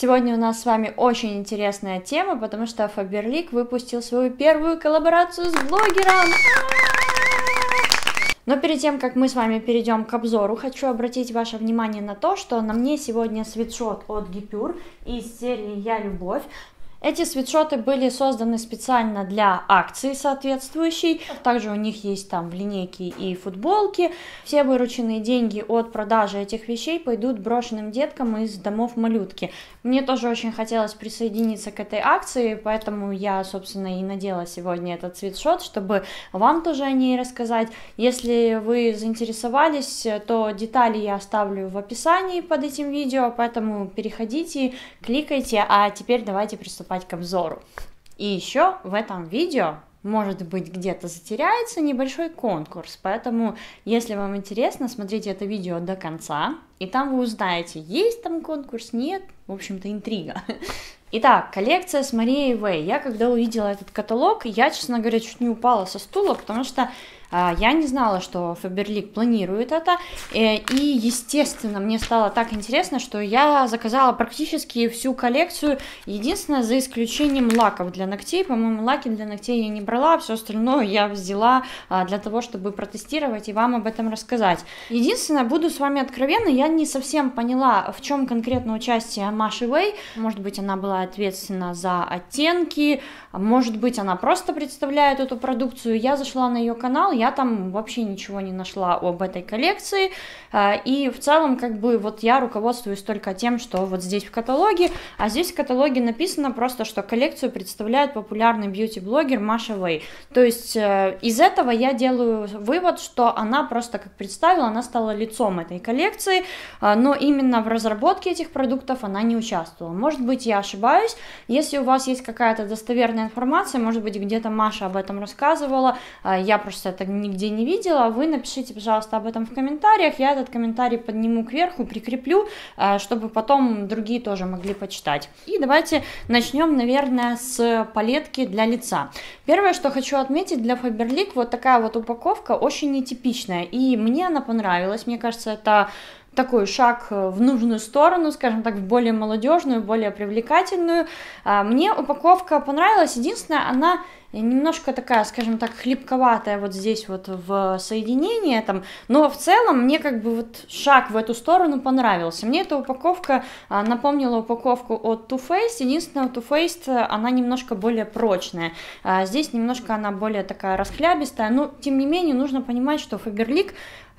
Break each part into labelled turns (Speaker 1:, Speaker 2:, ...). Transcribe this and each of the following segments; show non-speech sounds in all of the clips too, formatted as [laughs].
Speaker 1: Сегодня у нас с вами очень интересная тема, потому что Фаберлик выпустил свою первую коллаборацию с блогером. Но перед тем, как мы с вами перейдем к обзору, хочу обратить ваше внимание на то, что на мне сегодня свитшот от Гипюр из серии «Я любовь». Эти свитшоты были созданы специально для акции соответствующей. Также у них есть там в линейке и футболки. Все вырученные деньги от продажи этих вещей пойдут брошенным деткам из домов малютки. Мне тоже очень хотелось присоединиться к этой акции, поэтому я, собственно, и надела сегодня этот свитшот, чтобы вам тоже о ней рассказать. Если вы заинтересовались, то детали я оставлю в описании под этим видео, поэтому переходите, кликайте, а теперь давайте приступим приступать к обзору. И еще в этом видео может быть, где-то затеряется небольшой конкурс. Поэтому, если вам интересно, смотрите это видео до конца, и там вы узнаете, есть там конкурс, нет. В общем-то, интрига. [laughs] Итак, коллекция с Марией Вэй. Я когда увидела этот каталог, я, честно говоря, чуть не упала со стула, потому что а, я не знала, что Фаберлик планирует это, э, и, естественно, мне стало так интересно, что я заказала практически всю коллекцию, единственное, за исключением лаков для ногтей, по-моему, лаки для ногтей я не брала, все остальное я взяла а, для того, чтобы протестировать и вам об этом рассказать. Единственное, буду с вами откровенна, я не совсем поняла, в чем конкретно участие Маши Вэй, может быть, она была ответственна за оттенки, может быть, она просто представляет эту продукцию, я зашла на ее канал, я там вообще ничего не нашла об этой коллекции. А, и в целом, как бы, вот я руководствуюсь только тем, что вот здесь в каталоге, а здесь в каталоге написано просто, что коллекцию представляет популярный бьюти-блогер Маша Вэй. То есть э, из этого я делаю вывод, что она просто как представила, она стала лицом этой коллекции, а, но именно в разработке этих продуктов она не участвовала. Может быть, я ошибаюсь. Если у вас есть какая-то достоверная информация, может быть, где-то Маша об этом рассказывала, а, я просто это нигде не видела, вы напишите, пожалуйста, об этом в комментариях. Я этот комментарий подниму кверху, прикреплю, э, чтобы потом другие тоже могли почитать. И давайте начнем, наверное, с палетки для лица. Первое, что хочу отметить, для Faberlic вот такая вот упаковка очень нетипичная. И мне она понравилась. Мне кажется, это такой шаг э, в нужную сторону, скажем так, в более молодежную, более привлекательную. А, мне упаковка понравилась. Единственное, она немножко такая, скажем так, хлипковатая вот здесь вот в соединении там, но в целом мне как бы вот шаг в эту сторону понравился. Мне эта упаковка а, напомнила упаковку от Too Faced, единственное, у Too Faced э, она немножко более прочная, а здесь немножко она более такая расхлябистая, но тем не менее нужно понимать, что Faberlic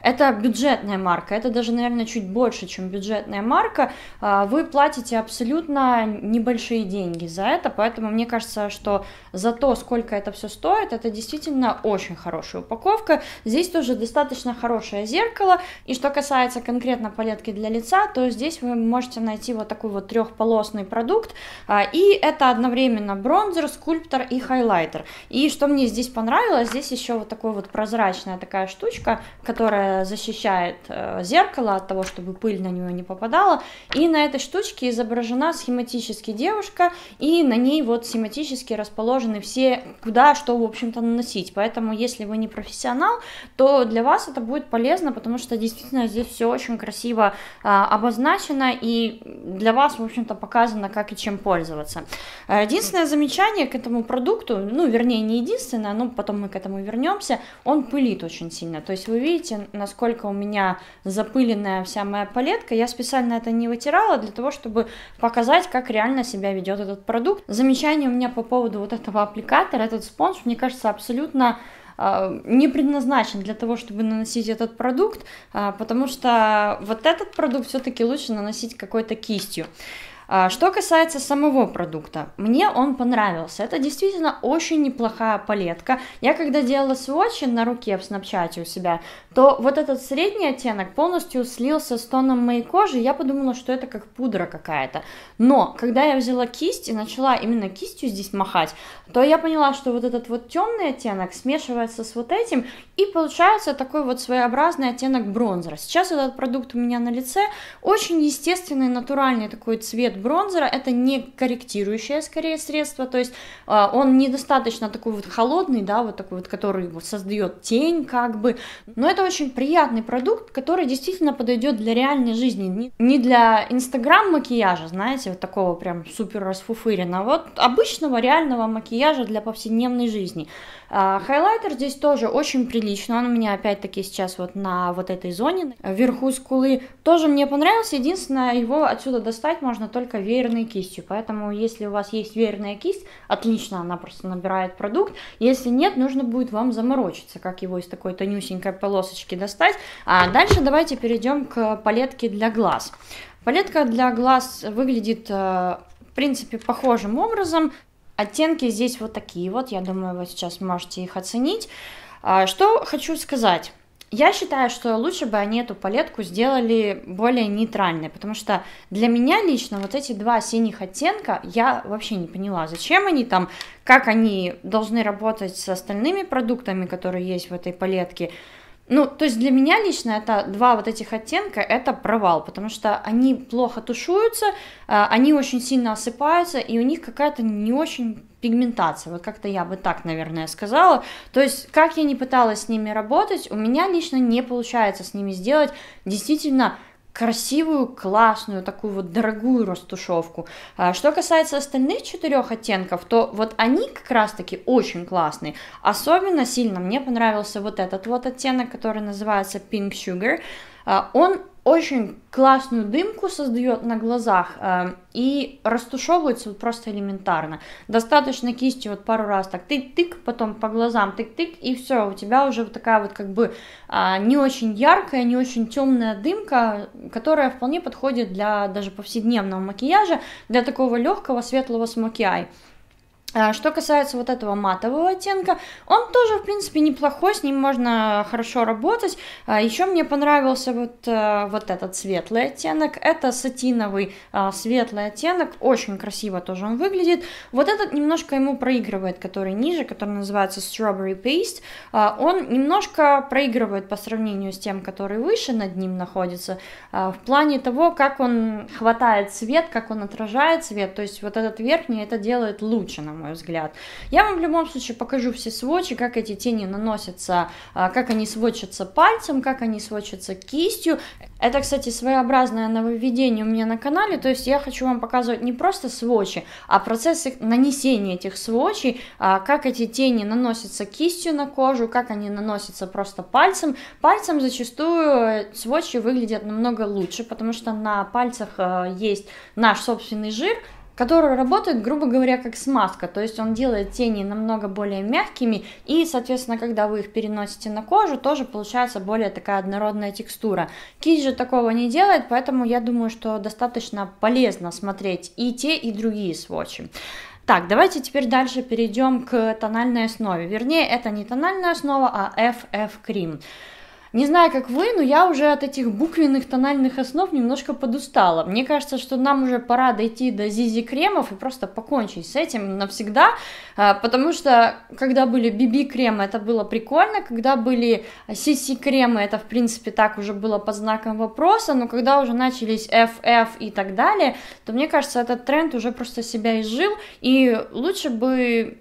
Speaker 1: это бюджетная марка, это даже, наверное, чуть больше, чем бюджетная марка. А, вы платите абсолютно небольшие деньги за это, поэтому мне кажется, что за то, сколько это все стоит, это действительно очень хорошая упаковка. Здесь тоже достаточно хорошее зеркало. И что касается конкретно палетки для лица, то здесь вы можете найти вот такой вот трехполосный продукт. А, и это одновременно бронзер, скульптор и хайлайтер. И что мне здесь понравилось, здесь еще вот такой вот прозрачная такая штучка, которая Э, защищает э, зеркало от того, чтобы пыль на него не попадала. И на этой штучке изображена схематически девушка, и на ней вот схематически расположены все, куда что, в общем-то, наносить. Поэтому, если вы не профессионал, то для вас это будет полезно, потому что действительно здесь все очень красиво а, обозначено, и для вас, в общем-то, показано, как и чем пользоваться. Э, единственное замечание к этому продукту, ну, вернее, не единственное, но потом мы к этому вернемся, он пылит очень сильно. То есть вы видите, насколько у меня запыленная вся моя палетка. Я специально это не вытирала для того, чтобы показать, как реально себя ведет этот продукт. Замечание у меня по поводу вот этого аппликатора, этот спонж, мне кажется, абсолютно а, не предназначен для того, чтобы наносить этот продукт, а, потому что вот этот продукт все-таки лучше наносить какой-то кистью. А, что касается самого продукта, мне он понравился. Это действительно очень неплохая палетка. Я когда делала сводчи на руке в снапчате у себя, то вот этот средний оттенок полностью слился с тоном моей кожи, я подумала, что это как пудра какая-то. Но когда я взяла кисть и начала именно кистью здесь махать, то я поняла, что вот этот вот темный оттенок смешивается с вот этим, и получается такой вот своеобразный оттенок бронзера. Сейчас этот продукт у меня на лице, очень естественный, натуральный такой цвет бронзера это не корректирующее скорее средство, то есть а, он недостаточно такой вот холодный, да, вот такой вот, который вот создает тень как бы, но это очень приятный продукт, который действительно подойдет для реальной жизни, не для инстаграм макияжа, знаете, вот такого прям супер расфуфыренного, а вот обычного реального макияжа для повседневной жизни. А, хайлайтер здесь тоже очень прилично, он у меня опять-таки сейчас вот на вот этой зоне, вверху скулы, тоже мне понравился, единственное, его отсюда достать можно только веерной кистью, поэтому если у вас есть веерная кисть, отлично, она просто набирает продукт, если нет, нужно будет вам заморочиться, как его из такой тонюсенькой полосочки достать, а дальше давайте перейдем к палетке для глаз. Палетка для глаз выглядит э, в принципе, похожим образом. Оттенки здесь вот такие вот, я думаю, вы сейчас можете их оценить. А, что хочу сказать. Я считаю, что лучше бы они эту палетку сделали более нейтральной, потому что для меня лично вот эти два синих оттенка, я вообще не поняла, зачем они там, как они должны работать с остальными продуктами, которые есть в этой палетке. Ну, то есть для меня лично это два вот этих оттенка, это провал, потому что они плохо тушуются, а, они очень сильно осыпаются, и у них какая-то не очень пигментация, вот как-то я бы так, наверное, сказала. То есть, как я не пыталась с ними работать, у меня лично не получается с ними сделать действительно красивую, классную, такую вот дорогую растушевку. А что касается остальных четырех оттенков, то вот они как раз-таки очень классные. Особенно сильно мне понравился вот этот вот оттенок, который называется Pink Sugar. А он очень классную дымку создает на глазах э, и растушевывается вот просто элементарно. Достаточно кисти вот пару раз так тык-тык, потом по глазам тык-тык, и все, у тебя уже вот такая вот как бы э, не очень яркая, не очень темная дымка, которая вполне подходит для даже повседневного макияжа, для такого легкого светлого смоки-ай. А, что касается вот этого матового оттенка, он тоже, в принципе, неплохой, с ним можно хорошо работать. А, Еще мне понравился вот, э, вот этот светлый оттенок. Это сатиновый а, светлый оттенок, очень красиво тоже он выглядит. Вот этот немножко ему проигрывает, который ниже, который называется Strawberry Paste. Он немножко проигрывает по сравнению с тем, который выше над ним находится, в плане того, как он хватает свет, как он отражает свет. То есть вот этот верхний это делает лучше, на мой взгляд. Я вам в любом случае покажу все сводчи, как эти тени наносятся, а, как они сводчатся пальцем, как они сводчатся кистью. Это, кстати, своеобразное нововведение у меня на канале, то есть я хочу вам показывать не просто сводчи, а процесс нанесения этих сводчей, а, как эти тени наносятся кистью на кожу, как они наносятся просто пальцем. Пальцем зачастую сводчи выглядят намного лучше, потому что на пальцах а, есть наш собственный жир, который работает, грубо говоря, как смазка, то есть он делает тени намного более мягкими, и, соответственно, когда вы их переносите на кожу, тоже получается более такая однородная текстура. Кисть же такого не делает, поэтому я думаю, что достаточно полезно смотреть и те, и другие сводчи. Так, давайте теперь дальше перейдем к тональной основе. Вернее, это не тональная основа, а ff крем. Не знаю, как вы, но я уже от этих буквенных тональных основ немножко подустала. Мне кажется, что нам уже пора дойти до зизи кремов и просто покончить с этим навсегда, а, потому что когда были биби кремы, это было прикольно, когда были сиси кремы, это в принципе так уже было по знаком вопроса, но когда уже начались FF и так далее, то мне кажется, этот тренд уже просто себя изжил, и лучше бы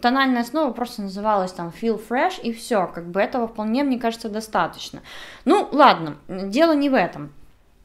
Speaker 1: тональная основа просто называлась там Feel Fresh и все, как бы этого вполне, мне кажется, достаточно. Ну, ладно, дело не в этом.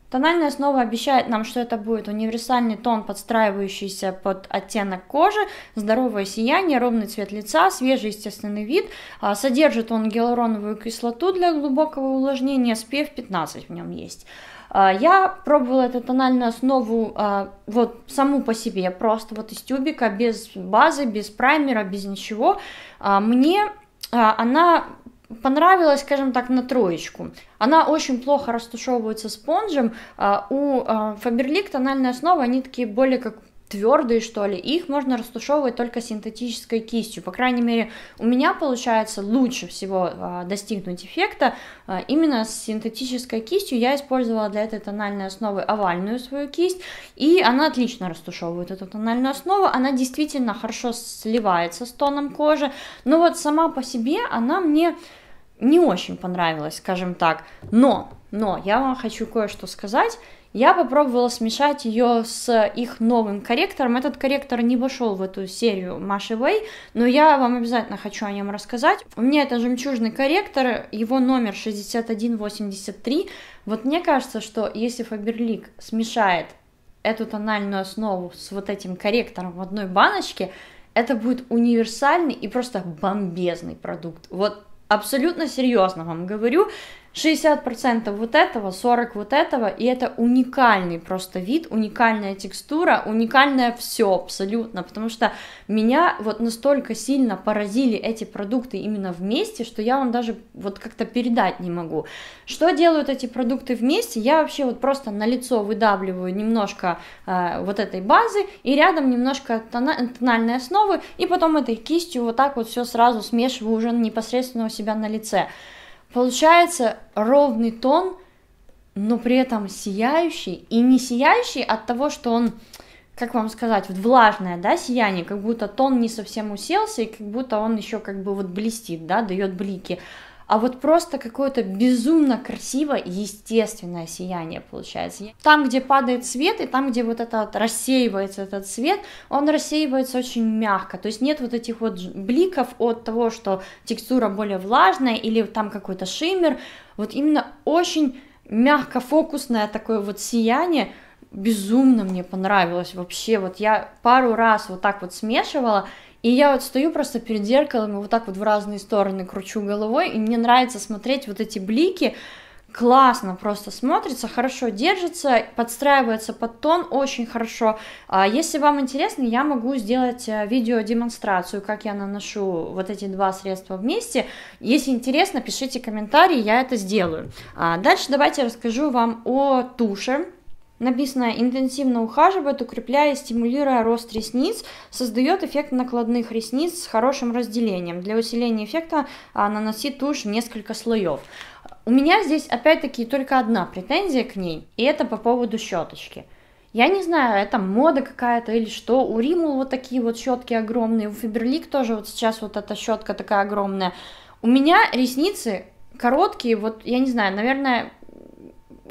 Speaker 1: Тональная основа обещает нам, что это будет универсальный тон, подстраивающийся под оттенок кожи, здоровое сияние, ровный цвет лица, свежий естественный вид. А, содержит он гиалуроновую кислоту для глубокого увлажнения, SPF 15 в нем есть. А, я пробовала эту тональную основу а, вот саму по себе, просто вот из тюбика, без базы, без праймера, без ничего. А, мне она понравилась, скажем так, на троечку. Она очень плохо растушевывается спонжем. У Faberlic тональная основа они такие более как твердые, что ли, их можно растушевывать только синтетической кистью. По крайней мере, у меня получается лучше всего а, достигнуть эффекта а, именно с синтетической кистью. Я использовала для этой тональной основы овальную свою кисть, и она отлично растушевывает эту тональную основу. Она действительно хорошо сливается с тоном кожи, но вот сама по себе она мне не очень понравилась, скажем так. Но, но я вам хочу кое-что сказать. Я попробовала смешать ее с их новым корректором. Этот корректор не вошел в эту серию Маши Вэй, но я вам обязательно хочу о нем рассказать. У меня это жемчужный корректор, его номер 6183. Вот мне кажется, что если Фаберлик смешает эту тональную основу с вот этим корректором в одной баночке, это будет универсальный и просто бомбезный продукт. Вот абсолютно серьезно вам говорю. 60% вот этого, 40% вот этого, и это уникальный просто вид, уникальная текстура, уникальное все абсолютно, потому что меня вот настолько сильно поразили эти продукты именно вместе, что я вам даже вот как-то передать не могу. Что делают эти продукты вместе? Я вообще вот просто на лицо выдавливаю немножко э, вот этой базы и рядом немножко тона- тональной основы, и потом этой кистью вот так вот все сразу смешиваю уже непосредственно у себя на лице. Получается ровный тон, но при этом сияющий. И не сияющий от того, что он, как вам сказать, вот влажное, да, сияние, как будто тон не совсем уселся, и как будто он еще как бы вот блестит, да, дает блики а вот просто какое-то безумно красивое естественное сияние получается. Там, где падает свет, и там, где вот этот рассеивается этот свет, он рассеивается очень мягко, то есть нет вот этих вот бликов от того, что текстура более влажная или там какой-то шиммер, вот именно очень мягкофокусное такое вот сияние, безумно мне понравилось вообще. Вот я пару раз вот так вот смешивала, и я вот стою просто перед зеркалом и вот так вот в разные стороны кручу головой, и мне нравится смотреть вот эти блики, классно просто смотрится, хорошо держится, подстраивается под тон очень хорошо. А если вам интересно, я могу сделать э, видеодемонстрацию, как я наношу вот эти два средства вместе. Если интересно, пишите комментарии, я это сделаю. А дальше давайте расскажу вам о туше Написано, интенсивно ухаживает, укрепляя и стимулируя рост ресниц, создает эффект накладных ресниц с хорошим разделением. Для усиления эффекта а, наноси тушь в несколько слоев. У меня здесь опять-таки только одна претензия к ней, и это по поводу щеточки. Я не знаю, это мода какая-то или что. У Римул вот такие вот щетки огромные, у Фиберлик тоже вот сейчас вот эта щетка такая огромная. У меня ресницы короткие, вот я не знаю, наверное,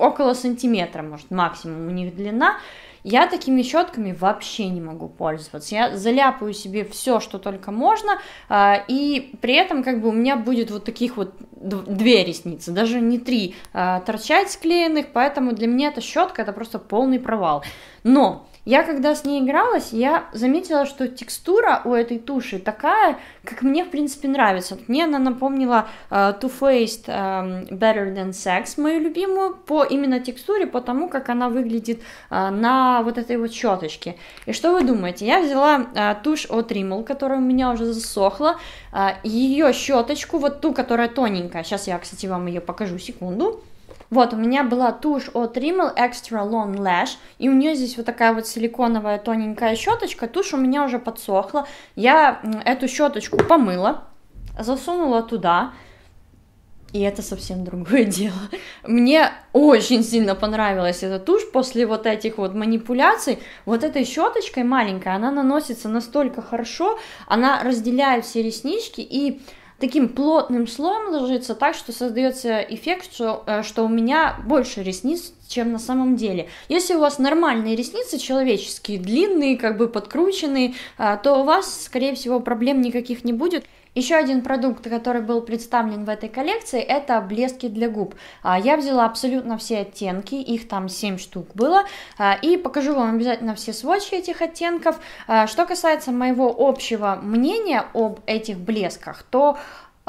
Speaker 1: около сантиметра, может, максимум у них длина. Я такими щетками вообще не могу пользоваться. Я заляпаю себе все, что только можно, а, и при этом как бы у меня будет вот таких вот две ресницы, даже не три, а, торчать склеенных, поэтому для меня эта щетка это просто полный провал. Но я когда с ней игралась, я заметила, что текстура у этой туши такая, как мне, в принципе, нравится. Мне она напомнила uh, Too Faced um, Better Than Sex, мою любимую, по именно текстуре, по тому, как она выглядит uh, на вот этой вот щеточке. И что вы думаете? Я взяла uh, тушь от Rimmel, которая у меня уже засохла, uh, ее щеточку, вот ту, которая тоненькая. Сейчас я, кстати, вам ее покажу, секунду. Вот, у меня была тушь от Rimmel Extra Long Lash, и у нее здесь вот такая вот силиконовая тоненькая щеточка, тушь у меня уже подсохла, я эту щеточку помыла, засунула туда, и это совсем [laughs] другое дело. Мне очень сильно понравилась эта тушь после вот этих вот манипуляций. Вот этой щеточкой маленькой она наносится настолько хорошо, она разделяет все реснички и таким плотным слоем ложится так, что создается эффект, что, э, что у меня больше ресниц, чем на самом деле. Если у вас нормальные ресницы, человеческие, длинные, как бы подкрученные, э, то у вас, скорее всего, проблем никаких не будет. Еще один продукт, который был представлен в этой коллекции, это блески для губ. А, я взяла абсолютно все оттенки, их там 7 штук было, а, и покажу вам обязательно все сводчи этих оттенков. А, что касается моего общего мнения об этих блесках, то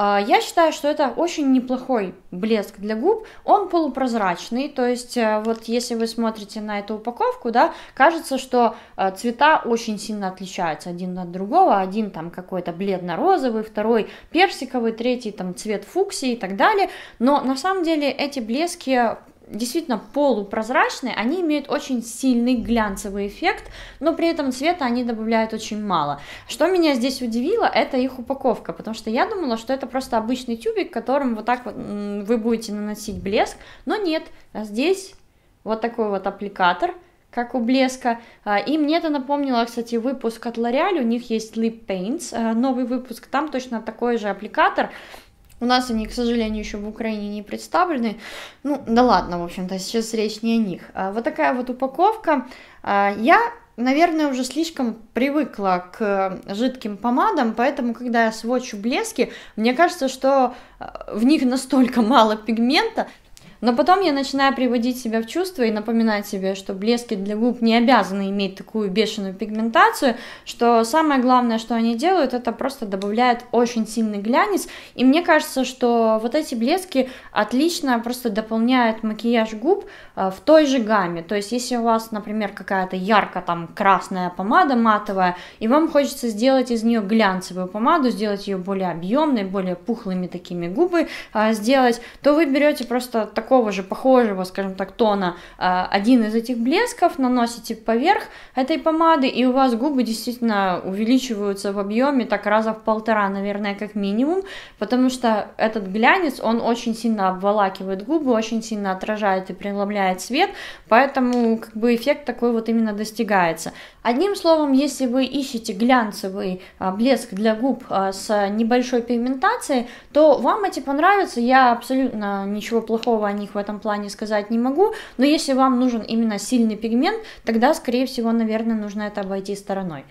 Speaker 1: а, я считаю, что это очень неплохой блеск для губ. Он полупрозрачный, то есть э, вот если вы смотрите на эту упаковку, да, кажется, что э, цвета очень сильно отличаются один от другого. Один там какой-то бледно-розовый, второй персиковый, третий там цвет фуксии и так далее. Но на самом деле эти блески действительно полупрозрачные, они имеют очень сильный глянцевый эффект, но при этом цвета они добавляют очень мало. Что меня здесь удивило, это их упаковка, потому что я думала, что это просто обычный тюбик, которым вот так вот вы будете наносить блеск, но нет, а здесь вот такой вот аппликатор, как у блеска. А, и мне это напомнило, кстати, выпуск от L'Oreal, у них есть Lip Paints, а, новый выпуск, там точно такой же аппликатор, у нас они, к сожалению, еще в Украине не представлены. Ну, да ладно, в общем-то, сейчас речь не о них. А вот такая вот упаковка. А, я наверное, уже слишком привыкла к жидким помадам, поэтому, когда я свочу блески, мне кажется, что а, в них настолько мало пигмента, но потом я начинаю приводить себя в чувство и напоминать себе, что блески для губ не обязаны иметь такую бешеную пигментацию, что самое главное, что они делают, это просто добавляет очень сильный глянец. И мне кажется, что вот эти блески отлично просто дополняют макияж губ э, в той же гамме. То есть, если у вас, например, какая-то ярко там красная помада матовая, и вам хочется сделать из нее глянцевую помаду, сделать ее более объемной, более пухлыми такими губы э, сделать, то вы берете просто такой такого же похожего, скажем так, тона а, один из этих блесков, наносите поверх этой помады, и у вас губы действительно увеличиваются в объеме так раза в полтора, наверное, как минимум, потому что этот глянец, он очень сильно обволакивает губы, очень сильно отражает и преломляет свет, поэтому как бы эффект такой вот именно достигается. Одним словом, если вы ищете глянцевый а, блеск для губ а, с небольшой пигментацией, то вам эти понравятся, я абсолютно ничего плохого о них в этом плане сказать не могу, но если вам нужен именно сильный пигмент, тогда, скорее всего, наверное, нужно это обойти стороной.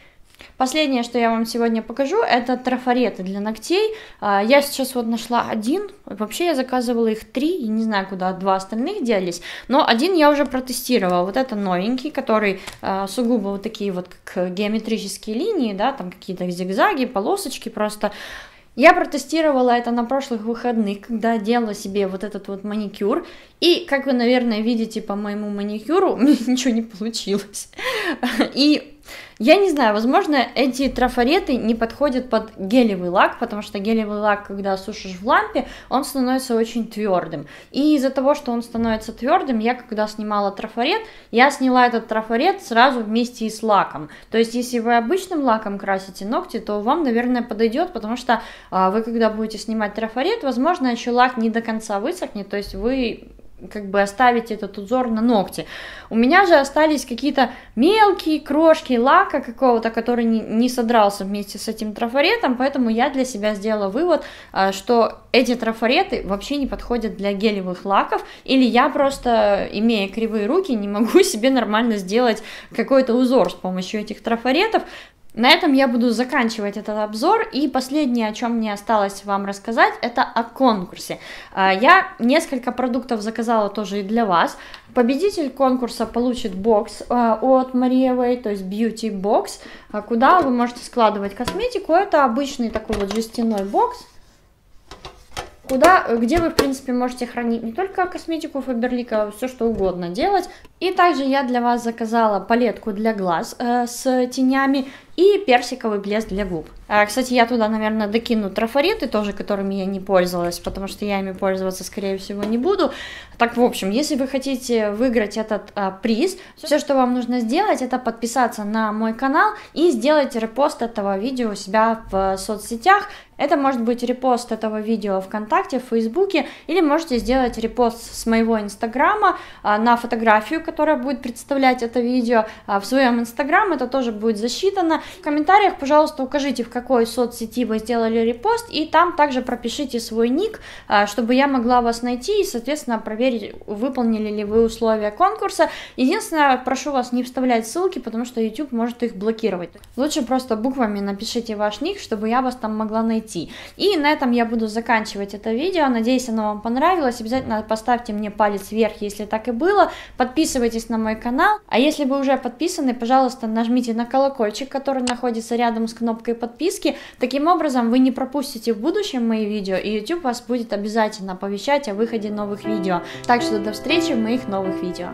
Speaker 1: Последнее, что я вам сегодня покажу, это трафареты для ногтей. А, я сейчас вот нашла один, вообще я заказывала их три, и не знаю, куда два остальных делись, но один я уже протестировала. Вот это новенький, который а, сугубо вот такие вот как геометрические линии, да, там какие-то зигзаги, полосочки просто. Я протестировала это на прошлых выходных, когда делала себе вот этот вот маникюр. И, как вы, наверное, видите по моему маникюру, [laughs] у меня ничего не получилось. [laughs] И я не знаю, возможно, эти трафареты не подходят под гелевый лак, потому что гелевый лак, когда сушишь в лампе, он становится очень твердым. И из-за того, что он становится твердым, я когда снимала трафарет, я сняла этот трафарет сразу вместе с лаком. То есть, если вы обычным лаком красите ногти, то вам, наверное, подойдет, потому что а, вы, когда будете снимать трафарет, возможно, еще лак не до конца высохнет, то есть вы как бы оставить этот узор на ногте. У меня же остались какие-то мелкие крошки лака какого-то, который не, не содрался вместе с этим трафаретом, поэтому я для себя сделала вывод, а, что эти трафареты вообще не подходят для гелевых лаков, или я просто, имея кривые руки, не могу [laughs] себе нормально сделать какой-то узор с помощью этих трафаретов, на этом я буду заканчивать этот обзор, и последнее, о чем мне осталось вам рассказать, это о конкурсе. А, я несколько продуктов заказала тоже и для вас. Победитель конкурса получит бокс а, от Мариевой, то есть Beauty бокс, а, куда вы можете складывать косметику. Это обычный такой вот жестяной бокс, куда, где вы, в принципе, можете хранить не только косметику Фаберлика, а все что угодно делать. И также я для вас заказала палетку для глаз э, с тенями и персиковый блеск для губ. А, кстати, я туда, наверное, докину трафареты тоже, которыми я не пользовалась, потому что я ими пользоваться, скорее всего, не буду. Так, в общем, если вы хотите выиграть этот а, приз, все, что вам нужно сделать, это подписаться на мой канал и сделать репост этого видео у себя в соцсетях. Это может быть репост этого видео ВКонтакте, в Фейсбуке, или можете сделать репост с моего Инстаграма а, на фотографию, которая будет представлять это видео а в своем Инстаграм, это тоже будет засчитано. В комментариях, пожалуйста, укажите, в какой соцсети вы сделали репост, и там также пропишите свой ник, а, чтобы я могла вас найти и, соответственно, проверить, выполнили ли вы условия конкурса. Единственное, прошу вас не вставлять ссылки, потому что YouTube может их блокировать. Лучше просто буквами напишите ваш ник, чтобы я вас там могла найти. И на этом я буду заканчивать это видео. Надеюсь, оно вам понравилось. Обязательно поставьте мне палец вверх, если так и было. Подписывайтесь на мой канал. А если вы уже подписаны, пожалуйста, нажмите на колокольчик, который который находится рядом с кнопкой подписки. Таким образом, вы не пропустите в будущем мои видео, и YouTube вас будет обязательно оповещать о выходе новых видео. Так что до встречи в моих новых видео.